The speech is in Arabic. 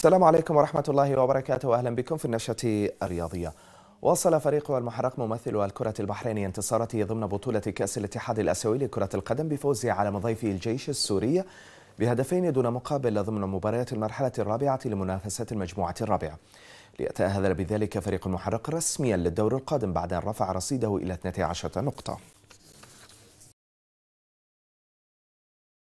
السلام عليكم ورحمة الله وبركاته أهلا بكم في النشرة الرياضية واصل فريق المحرق ممثل الكرة البحرينية انتصارته ضمن بطولة كأس الاتحاد الأسيوي لكرة القدم بفوزه على مضيفه الجيش السوري بهدفين دون مقابل ضمن مباريات المرحلة الرابعة لمنافسة المجموعة الرابعة ليتأهل بذلك فريق المحرق رسميا للدور القادم بعد أن رفع رصيده إلى 12 نقطة